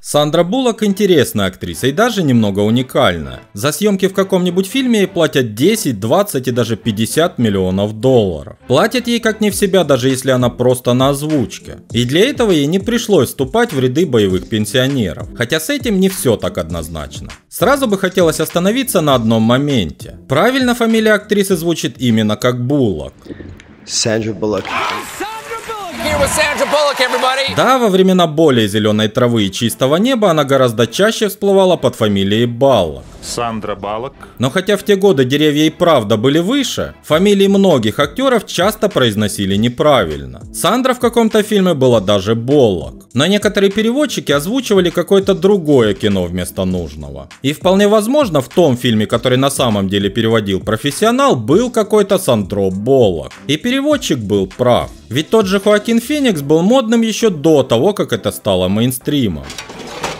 Сандра Буллок интересная актриса и даже немного уникальна. За съемки в каком-нибудь фильме ей платят 10, 20 и даже 50 миллионов долларов. Платят ей как не в себя, даже если она просто на озвучке. И для этого ей не пришлось вступать в ряды боевых пенсионеров. Хотя с этим не все так однозначно. Сразу бы хотелось остановиться на одном моменте. Правильно фамилия актрисы звучит именно как Буллок. Сандра Буллок. Да, во времена более зеленой травы и чистого неба она гораздо чаще всплывала под фамилией Баллок. Сандра Балок. Но хотя в те годы деревья и правда были выше, фамилии многих актеров часто произносили неправильно. Сандра в каком-то фильме была даже Боллок. Но некоторые переводчики озвучивали какое-то другое кино вместо нужного. И вполне возможно, в том фильме, который на самом деле переводил профессионал, был какой-то Сандро Боллок. И переводчик был прав. Ведь тот же Хоакин Феникс был модным еще до того, как это стало мейнстримом.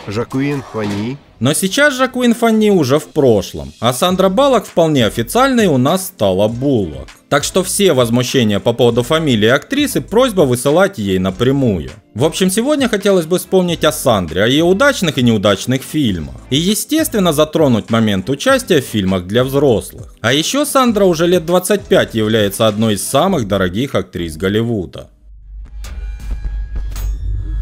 Жакуин Фани. Но сейчас Жакуин Фани уже в прошлом, а Сандра Балок вполне официальной у нас стала Буллок. Так что все возмущения по поводу фамилии актрисы просьба высылать ей напрямую. В общем, сегодня хотелось бы вспомнить о Сандре, о ее удачных и неудачных фильмах. И естественно затронуть момент участия в фильмах для взрослых. А еще Сандра уже лет 25 является одной из самых дорогих актрис Голливуда.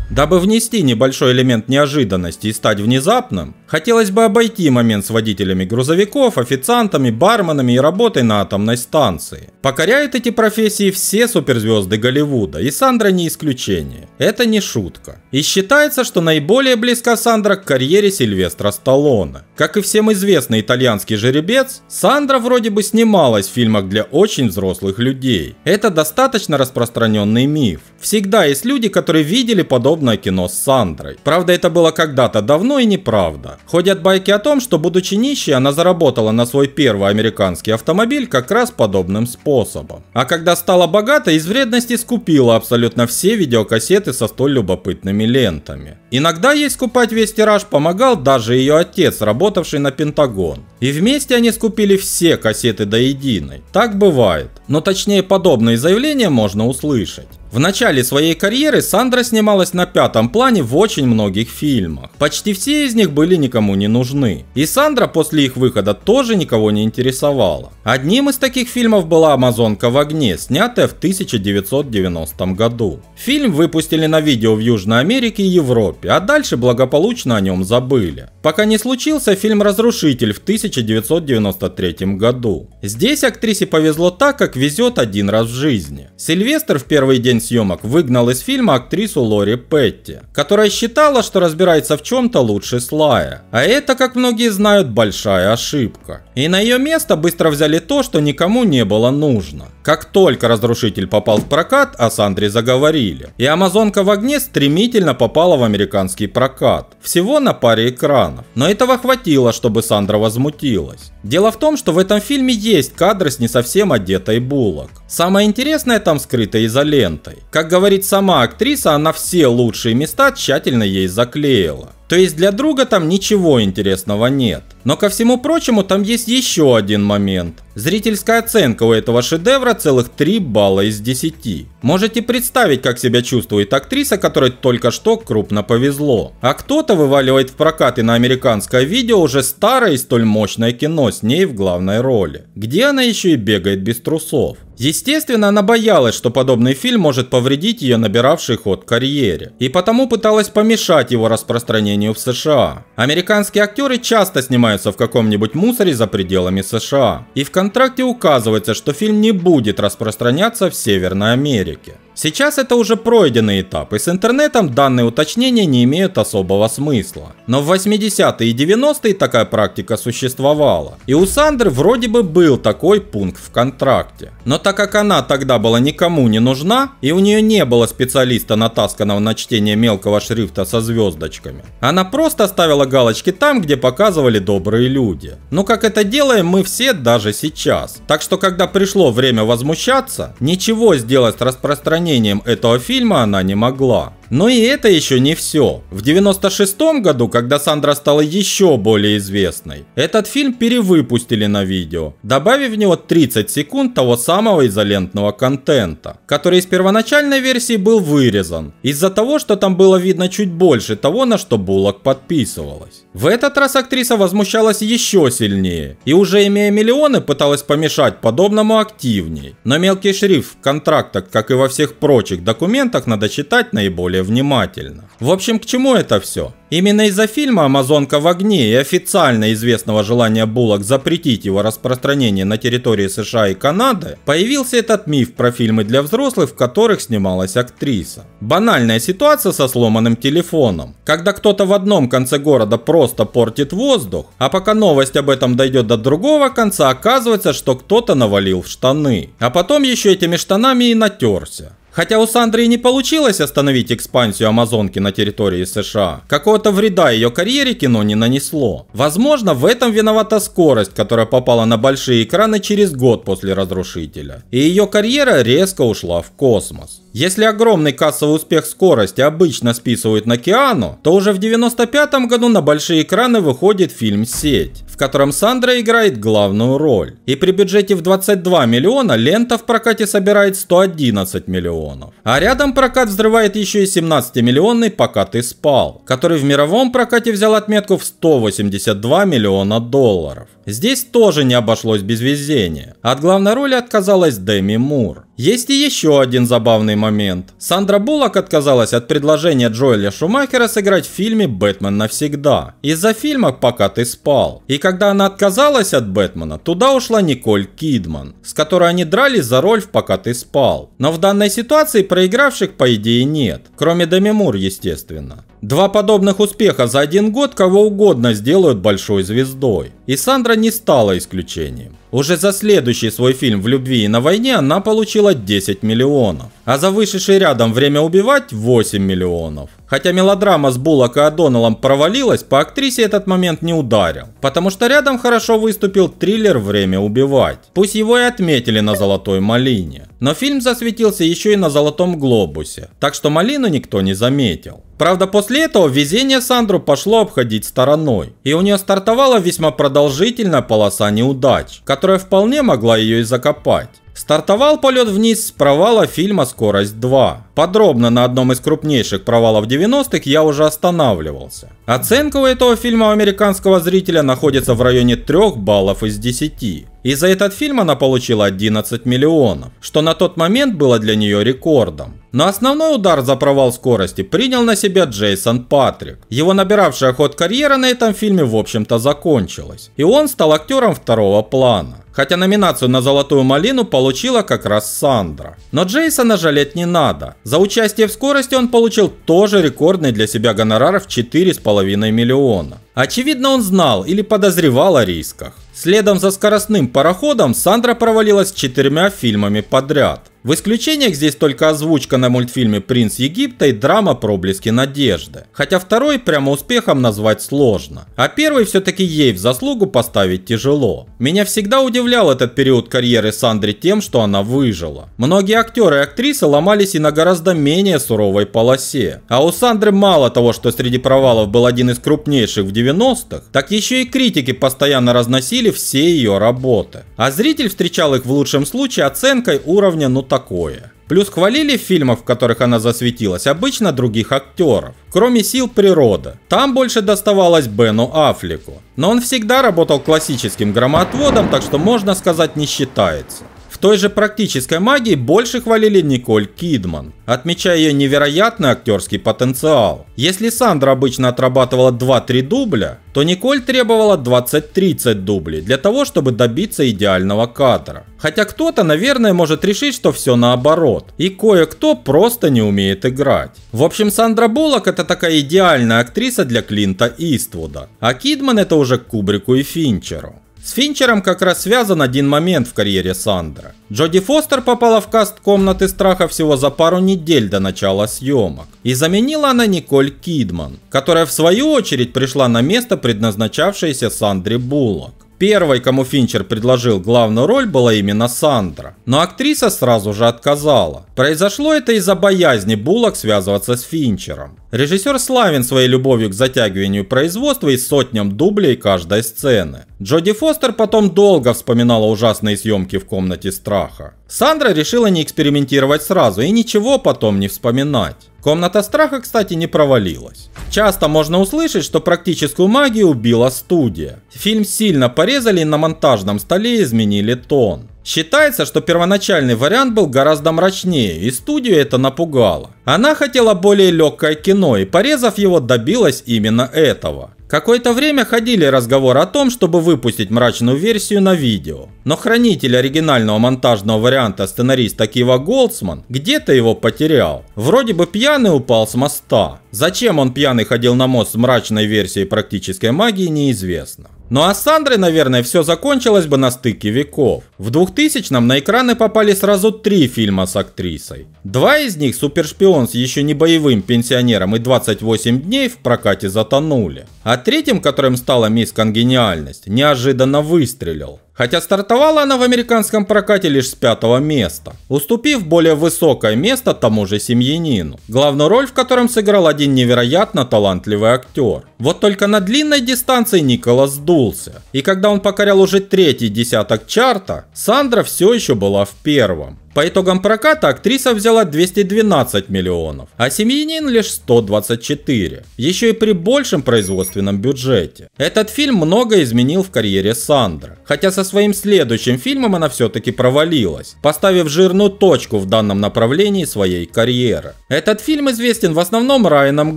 Дабы внести небольшой элемент неожиданности и стать внезапным, Хотелось бы обойти момент с водителями грузовиков, официантами, барменами и работой на атомной станции. Покоряют эти профессии все суперзвезды Голливуда, и Сандра не исключение. Это не шутка. И считается, что наиболее близка Сандра к карьере Сильвестра Сталлоне. Как и всем известный итальянский жеребец, Сандра вроде бы снималась в фильмах для очень взрослых людей. Это достаточно распространенный миф. Всегда есть люди, которые видели подобное кино с Сандрой. Правда, это было когда-то давно и неправда. Ходят байки о том, что будучи нищей, она заработала на свой первый американский автомобиль как раз подобным способом. А когда стала богата, из вредности скупила абсолютно все видеокассеты со столь любопытными лентами. Иногда ей скупать весь тираж помогал даже ее отец, работавший на Пентагон. И вместе они скупили все кассеты до единой. Так бывает. Но точнее подобные заявления можно услышать. В начале своей карьеры Сандра снималась на пятом плане в очень многих фильмах. Почти все из них были никому не нужны. И Сандра после их выхода тоже никого не интересовала. Одним из таких фильмов была «Амазонка в огне», снятая в 1990 году. Фильм выпустили на видео в Южной Америке и Европе, а дальше благополучно о нем забыли. Пока не случился фильм «Разрушитель» в 1993 году. Здесь актрисе повезло так, как везет один раз в жизни. Сильвестр в первый день день съемок выгнал из фильма актрису Лори Петти, которая считала, что разбирается в чем-то лучше Слая. А это, как многие знают, большая ошибка. И на ее место быстро взяли то, что никому не было нужно. Как только «Разрушитель» попал в прокат, о Сандре заговорили. И «Амазонка в огне» стремительно попала в американский прокат. Всего на паре экранов. Но этого хватило, чтобы Сандра возмутилась. Дело в том, что в этом фильме есть кадры с не совсем одетой Буллок. Самое интересное там скрыто изолентой. Как говорит сама актриса, она все лучшие места тщательно ей заклеила. То есть для друга там ничего интересного нет. Но ко всему прочему там есть еще один момент. Зрительская оценка у этого шедевра целых 3 балла из 10. Можете представить, как себя чувствует актриса, которой только что крупно повезло. А кто-то вываливает в прокаты на американское видео уже старое и столь мощное кино с ней в главной роли. Где она еще и бегает без трусов. Естественно, она боялась, что подобный фильм может повредить ее набиравший ход карьере. И потому пыталась помешать его распространению применению в США. Американские актеры часто снимаются в каком-нибудь мусоре за пределами США. И в контракте указывается, что фильм не будет распространяться в Северной Америке. Сейчас это уже пройденный этап, и с интернетом данные уточнения не имеют особого смысла. Но в 80-е и 90-е такая практика существовала, и у Сандры вроде бы был такой пункт в контракте. Но так как она тогда была никому не нужна, и у нее не было специалиста, натасканного на чтение мелкого шрифта со звездочками, она просто ставила галочки там, где показывали добрые люди. Ну как это делаем мы все даже сейчас. Так что когда пришло время возмущаться, ничего сделать с распространением сравнением этого фильма она не могла. Но и это еще не все. В 96 году, когда Сандра стала еще более известной, этот фильм перевыпустили на видео, добавив в него 30 секунд того самого изолентного контента, который из первоначальной версии был вырезан, из-за того, что там было видно чуть больше того, на что Буллок подписывалась. В этот раз актриса возмущалась еще сильнее, и уже имея миллионы, пыталась помешать подобному активней. Но мелкий шрифт в контрактах, как и во всех прочих документах, надо читать наиболее более внимательно. В общем, к чему это все? Именно из-за фильма «Амазонка в огне» и официально известного желания Буллок запретить его распространение на территории США и Канады, появился этот миф про фильмы для взрослых, в которых снималась актриса. Банальная ситуация со сломанным телефоном. Когда кто-то в одном конце города просто портит воздух, а пока новость об этом дойдет до другого конца, оказывается, что кто-то навалил в штаны. А потом еще этими штанами и натерся. Хотя у Сандры не получилось остановить экспансию Амазонки на территории США, какого-то вреда ее карьере кино не нанесло. Возможно, в этом виновата скорость, которая попала на большие экраны через год после Разрушителя. И ее карьера резко ушла в космос. Если огромный кассовый успех скорости обычно списывают на Киану, то уже в 1995 году на большие экраны выходит фильм «Сеть», в котором Сандра играет главную роль. И при бюджете в 22 миллиона лента в прокате собирает 111 миллионов. А рядом прокат взрывает еще и 17-миллионный «Пока ты спал», который в мировом прокате взял отметку в 182 миллиона долларов. Здесь тоже не обошлось без везения. От главной роли отказалась Деми Мур. Есть и еще один забавный момент. Сандра Буллок отказалась от предложения Джоэля Шумахера сыграть в фильме «Бэтмен навсегда» из-за фильма «Пока ты спал». И когда она отказалась от Бэтмена, туда ушла Николь Кидман, с которой они дрались за роль в «Пока ты спал». Но в данной ситуации проигравших по идее нет, кроме Деми Мур, естественно. Два подобных успеха за один год кого угодно сделают большой звездой. И Сандра не стала исключением. Уже за следующий свой фильм «В любви и на войне» она получила 10 миллионов а за вышедший рядом «Время убивать» 8 миллионов. Хотя мелодрама с Буллок и Адоналом провалилась, по актрисе этот момент не ударил, потому что рядом хорошо выступил триллер «Время убивать». Пусть его и отметили на «Золотой малине». Но фильм засветился еще и на «Золотом глобусе», так что «Малину» никто не заметил. Правда, после этого везение Сандру пошло обходить стороной, и у нее стартовала весьма продолжительная полоса неудач, которая вполне могла ее и закопать. Стартовал полет вниз с провала фильма «Скорость 2». Подробно на одном из крупнейших провалов 90-х я уже останавливался. Оценка у этого фильма у американского зрителя находится в районе 3 баллов из 10. И за этот фильм она получила 11 миллионов, что на тот момент было для нее рекордом. Но основной удар за провал скорости принял на себя Джейсон Патрик. Его набиравшая ход карьера на этом фильме в общем-то закончилась. И он стал актером второго плана хотя номинацию на «Золотую малину» получила как раз Сандра. Но Джейсона жалеть не надо. За участие в скорости он получил тоже рекордный для себя гонорар в 4,5 миллиона. Очевидно, он знал или подозревал о рисках. Следом за скоростным пароходом Сандра провалилась четырьмя фильмами подряд. В исключениях здесь только озвучка на мультфильме «Принц Египта» и драма «Проблески надежды». Хотя второй прямо успехом назвать сложно. А первый все-таки ей в заслугу поставить тяжело. Меня всегда удивлял этот период карьеры Сандри тем, что она выжила. Многие актеры и актрисы ломались и на гораздо менее суровой полосе. А у Сандры мало того, что среди провалов был один из крупнейших в 90-х, так еще и критики постоянно разносили все ее работы. А зритель встречал их в лучшем случае оценкой уровня «ну так такое. Плюс хвалили фильмов, в которых она засветилась, обычно других актеров, кроме сил природы. Там больше доставалось Бену Аффлеку. Но он всегда работал классическим громоотводом, так что можно сказать не считается. В той же практической магии больше хвалили Николь Кидман, отмечая ее невероятный актерский потенциал. Если Сандра обычно отрабатывала 2-3 дубля, то Николь требовала 20-30 дублей для того, чтобы добиться идеального кадра. Хотя кто-то, наверное, может решить, что все наоборот, и кое-кто просто не умеет играть. В общем, Сандра Буллок это такая идеальная актриса для Клинта Иствуда, а Кидман это уже Кубрику и Финчеру. С Финчером как раз связан один момент в карьере Сандра. Джоди Фостер попала в каст «Комнаты страха» всего за пару недель до начала съемок. И заменила она Николь Кидман, которая в свою очередь пришла на место, предназначавшееся Сандре Буллок. Первой, кому Финчер предложил главную роль, была именно Сандра. Но актриса сразу же отказала. Произошло это из-за боязни Буллок связываться с Финчером. Режиссер славен своей любовью к затягиванию производства и сотням дублей каждой сцены. Джоди Фостер потом долго вспоминала ужасные съемки в комнате страха. Сандра решила не экспериментировать сразу и ничего потом не вспоминать. Комната страха, кстати, не провалилась. Часто можно услышать, что практическую магию убила студия. Фильм сильно порезали и на монтажном столе изменили тон. Считается, что первоначальный вариант был гораздо мрачнее, и студию это напугало. Она хотела более легкое кино, и порезав его, добилась именно этого. Какое-то время ходили разговоры о том, чтобы выпустить мрачную версию на видео. Но хранитель оригинального монтажного варианта сценариста Кива Голдсман где-то его потерял. Вроде бы пьяный упал с моста. Зачем он пьяный ходил на мост с мрачной версией практической магии, неизвестно. Ну а с Сандрой, наверное, все закончилось бы на стыке веков. В 2000-м на экраны попали сразу три фильма с актрисой. Два из них, «Супершпион» с еще не боевым пенсионером и «28 дней» в прокате затонули. А а третьим, которым стала мисс Конгениальность, неожиданно выстрелил. Хотя стартовала она в американском прокате лишь с пятого места, уступив более высокое место тому же семьянину, главную роль в котором сыграл один невероятно талантливый актер. Вот только на длинной дистанции Николас сдулся, и когда он покорял уже третий десяток чарта, Сандра все еще была в первом. По итогам проката актриса взяла 212 миллионов, а «Семьянин» лишь 124. Еще и при большем производственном бюджете. Этот фильм много изменил в карьере Сандры. Хотя со своим следующим фильмом она все-таки провалилась, поставив жирную точку в данном направлении своей карьеры. Этот фильм известен в основном Райаном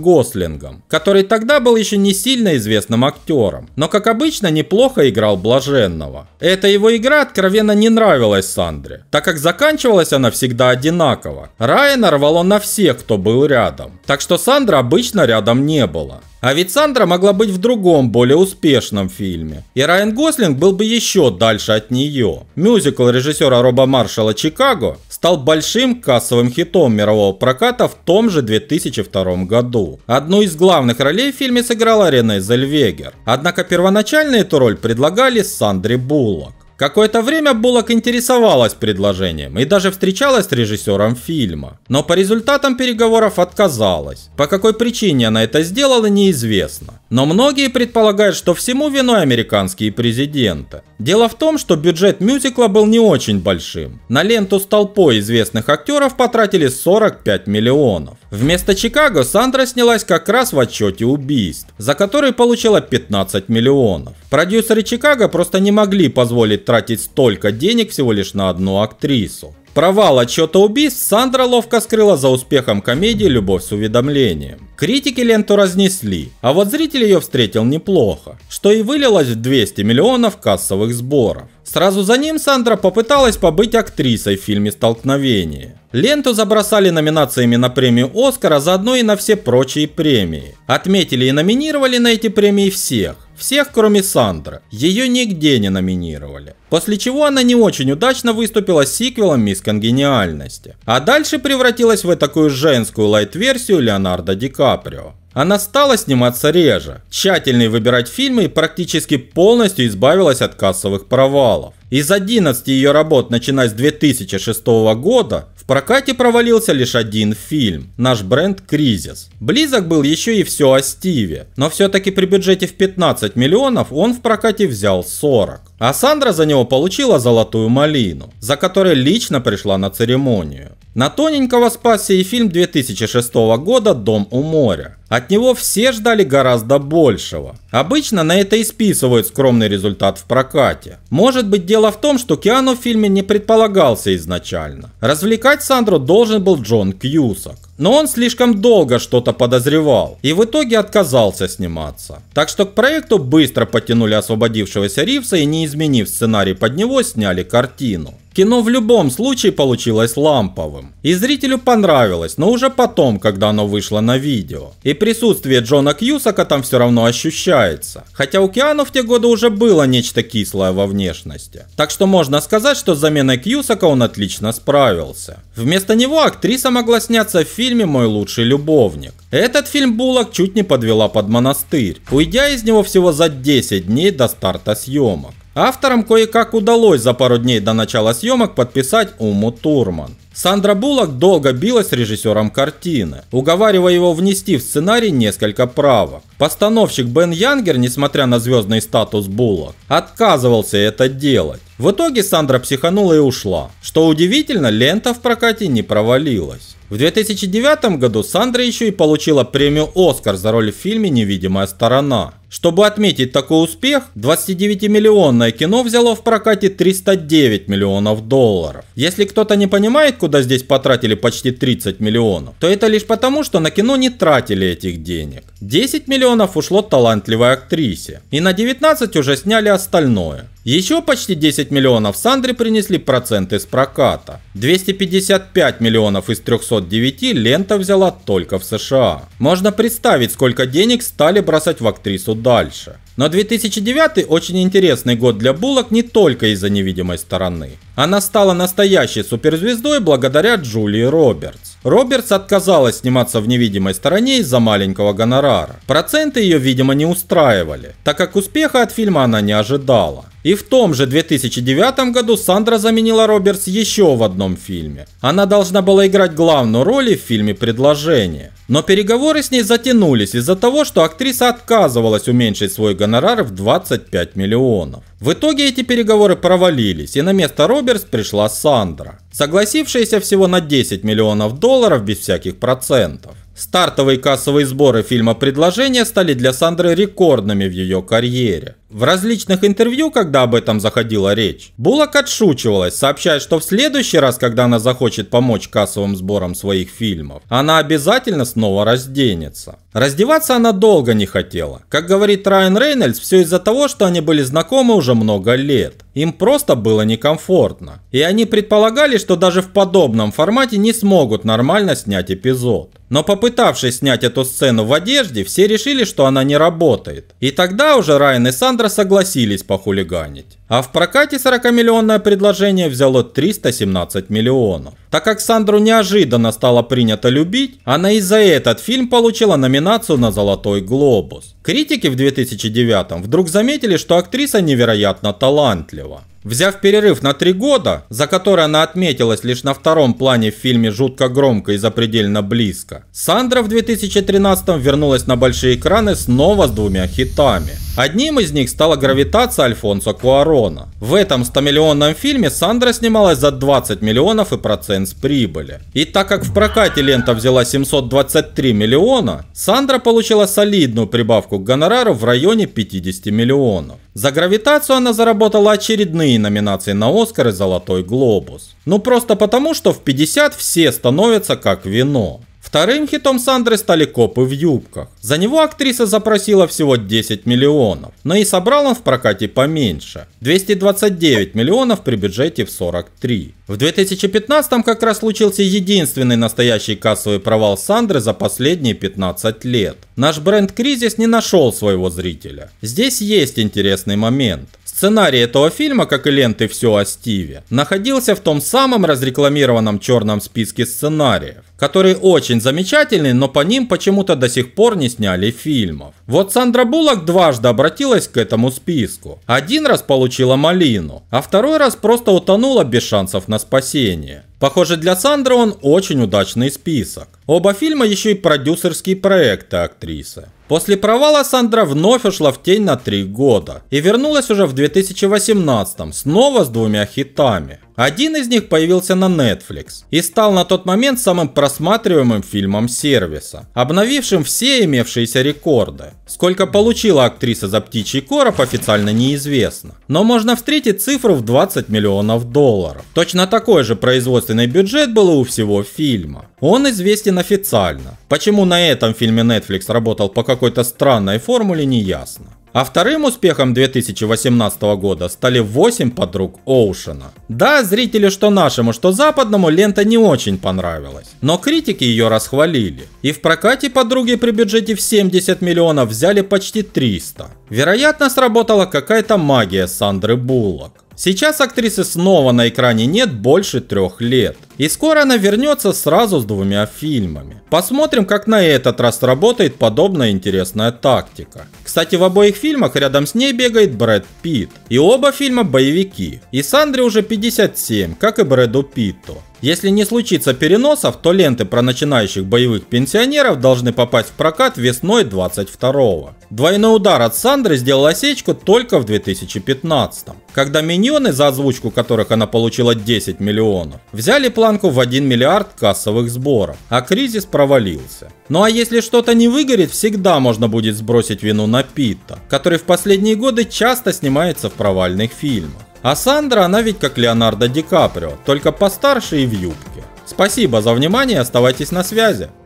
Гослингом, который тогда был еще не сильно известным актером, но как обычно неплохо играл Блаженного. Эта его игра откровенно не нравилась Сандре, так как заканчивалась заканчивалась она всегда одинаково. Райана рвало на всех, кто был рядом. Так что Сандра обычно рядом не было. А ведь Сандра могла быть в другом, более успешном фильме. И Райан Гослинг был бы еще дальше от нее. Мюзикл режиссера Роба Маршала «Чикаго» стал большим кассовым хитом мирового проката в том же 2002 году. Одну из главных ролей в фильме сыграла Рене Зельвегер. Однако первоначально эту роль предлагали Сандре Буллок. Какое-то время Буллок интересовалась предложением и даже встречалась с режиссером фильма, но по результатам переговоров отказалась. По какой причине она это сделала, неизвестно. Но многие предполагают, что всему виной американские президенты. Дело в том, что бюджет мюзикла был не очень большим. На ленту с толпой известных актеров потратили 45 миллионов. Вместо Чикаго Сандра снялась как раз в отчете убийств, за который получила 15 миллионов. Продюсеры Чикаго просто не могли позволить тратить столько денег всего лишь на одну актрису. Провал отчета убийств Сандра ловко скрыла за успехом комедии «Любовь с уведомлением». Критики ленту разнесли, а вот зритель ее встретил неплохо, что и вылилось в 200 миллионов кассовых сборов. Сразу за ним Сандра попыталась побыть актрисой в фильме «Столкновение». Ленту забросали номинациями на премию «Оскара», заодно и на все прочие премии. Отметили и номинировали на эти премии всех всех, кроме Сандры, Ее нигде не номинировали. После чего она не очень удачно выступила с сиквелом «Мисс Конгениальности». А дальше превратилась в такую женскую лайт-версию Леонардо Ди Каприо. Она стала сниматься реже, тщательнее выбирать фильмы и практически полностью избавилась от кассовых провалов. Из 11 ее работ, начиная с 2006 года, прокате провалился лишь один фильм, наш бренд «Кризис». Близок был еще и все о Стиве, но все-таки при бюджете в 15 миллионов он в прокате взял 40. А Сандра за него получила золотую малину, за которой лично пришла на церемонию. На тоненького спасся и фильм 2006 года «Дом у моря». От него все ждали гораздо большего. Обычно на это и списывают скромный результат в прокате. Может быть дело в том, что Киану в фильме не предполагался изначально. Развлекать Сандру должен был Джон Кьюсак. Но он слишком долго что-то подозревал и в итоге отказался сниматься. Так что к проекту быстро потянули освободившегося Ривса и не изменив сценарий под него, сняли картину. Кино в любом случае получилось ламповым. И зрителю понравилось, но уже потом, когда оно вышло на видео. И присутствие Джона Кьюсака там все равно ощущается. Хотя у Киану в те годы уже было нечто кислое во внешности. Так что можно сказать, что с заменой Кьюсака он отлично справился. Вместо него актриса могла сняться в фильме «Мой лучший любовник». Этот фильм Буллок чуть не подвела под монастырь, уйдя из него всего за 10 дней до старта съемок. Авторам кое-как удалось за пару дней до начала съемок подписать Уму Турман. Сандра Буллок долго билась с режиссером картины, уговаривая его внести в сценарий несколько правок. Постановщик Бен Янгер, несмотря на звездный статус Буллок, отказывался это делать. В итоге Сандра психанула и ушла. Что удивительно, лента в прокате не провалилась. В 2009 году Сандра еще и получила премию «Оскар» за роль в фильме «Невидимая сторона». Чтобы отметить такой успех, 29-миллионное кино взяло в прокате 309 миллионов долларов. Если кто-то не понимает, куда здесь потратили почти 30 миллионов, то это лишь потому, что на кино не тратили этих денег. 10 миллионов ушло талантливой актрисе, и на 19 уже сняли остальное. Еще почти 10 миллионов Сандре принесли проценты с проката. 255 миллионов из 309 лента взяла только в США. Можно представить, сколько денег стали бросать в актрису дальше. Но 2009 очень интересный год для Буллок не только из-за невидимой стороны. Она стала настоящей суперзвездой благодаря Джулии Робертс. Робертс отказалась сниматься в невидимой стороне из-за маленького гонорара. Проценты ее, видимо, не устраивали, так как успеха от фильма она не ожидала. И в том же 2009 году Сандра заменила Робертс еще в одном фильме. Она должна была играть главную роль в фильме «Предложение». Но переговоры с ней затянулись из-за того, что актриса отказывалась уменьшить свой гонораров 25 миллионов. В итоге эти переговоры провалились, и на место Робертс пришла Сандра, согласившаяся всего на 10 миллионов долларов без всяких процентов. Стартовые кассовые сборы фильма «Предложение» стали для Сандры рекордными в ее карьере. В различных интервью, когда об этом заходила речь, Буллок отшучивалась, сообщая, что в следующий раз, когда она захочет помочь кассовым сборам своих фильмов, она обязательно снова разденется. Раздеваться она долго не хотела. Как говорит Райан Рейнольдс, все из-за того, что они были знакомы уже много лет. Им просто было некомфортно. И они предполагали, что даже в подобном формате не смогут нормально снять эпизод. Но попытавшись снять эту сцену в одежде, все решили, что она не работает. И тогда уже Райан и Сандра Александра согласились похулиганить. А в прокате 40-миллионное предложение взяло 317 миллионов. Так как Сандру неожиданно стало принято любить, она и за этот фильм получила номинацию на «Золотой глобус». Критики в 2009 вдруг заметили, что актриса невероятно талантлива. Взяв перерыв на три года, за который она отметилась лишь на втором плане в фильме «Жутко громко» и «Запредельно близко», Сандра в 2013 м вернулась на большие экраны снова с двумя хитами. Одним из них стала «Гравитация» Альфонсо Куаро, Ворона. В этом 100-миллионном фильме Сандра снималась за 20 миллионов и процент с прибыли. И так как в прокате лента взяла 723 миллиона, Сандра получила солидную прибавку к гонорару в районе 50 миллионов. За «Гравитацию» она заработала очередные номинации на «Оскар» и «Золотой глобус». Ну просто потому, что в 50 все становятся как вино. Вторым хитом Сандры стали копы в юбках. За него актриса запросила всего 10 миллионов, но и собрал он в прокате поменьше – 229 миллионов при бюджете в 43. В 2015 как раз случился единственный настоящий кассовый провал Сандры за последние 15 лет. Наш бренд «Кризис» не нашел своего зрителя. Здесь есть интересный момент. Сценарий этого фильма, как и ленты «Все о Стиве», находился в том самом разрекламированном черном списке сценариев, который очень замечательный, но по ним почему-то до сих пор не сняли фильмов. Вот Сандра Буллок дважды обратилась к этому списку. Один раз получила малину, а второй раз просто утонула без шансов на спасение. Похоже, для Сандры он очень удачный список. Оба фильма еще и продюсерские проекты актрисы. После провала Сандра вновь ушла в тень на три года и вернулась уже в 2018 снова с двумя хитами. Один из них появился на Netflix и стал на тот момент самым просматриваемым фильмом сервиса, обновившим все имевшиеся рекорды. Сколько получила актриса за птичий короб официально неизвестно, но можно встретить цифру в 20 миллионов долларов. Точно такой же производственный бюджет был у всего фильма. Он известен официально. Почему на этом фильме Netflix работал по какой-то странной формуле не ясно. А вторым успехом 2018 года стали 8 подруг Оушена. Да, зрителю, что нашему, что западному лента не очень понравилась, но критики ее расхвалили. И в прокате подруги при бюджете в 70 миллионов взяли почти 300. Вероятно, сработала какая-то магия Сандры Буллок. Сейчас актрисы снова на экране нет больше трех лет. И скоро она вернется сразу с двумя фильмами. Посмотрим, как на этот раз работает подобная интересная тактика. Кстати, в обоих фильмах рядом с ней бегает Брэд Питт. И оба фильма боевики. И Сандре уже 57, как и Брэду Питту. Если не случится переносов, то ленты про начинающих боевых пенсионеров должны попасть в прокат весной 22-го. Двойной удар от Сандры сделал осечку только в 2015 когда миньоны, за озвучку которых она получила 10 миллионов, взяли планку в 1 миллиард кассовых сборов, а кризис провалился. Ну а если что-то не выгорит, всегда можно будет сбросить вину на Питта, который в последние годы часто снимается в провальных фильмах. А Сандра, она ведь как Леонардо Ди Каприо, только постарше и в юбке. Спасибо за внимание, оставайтесь на связи.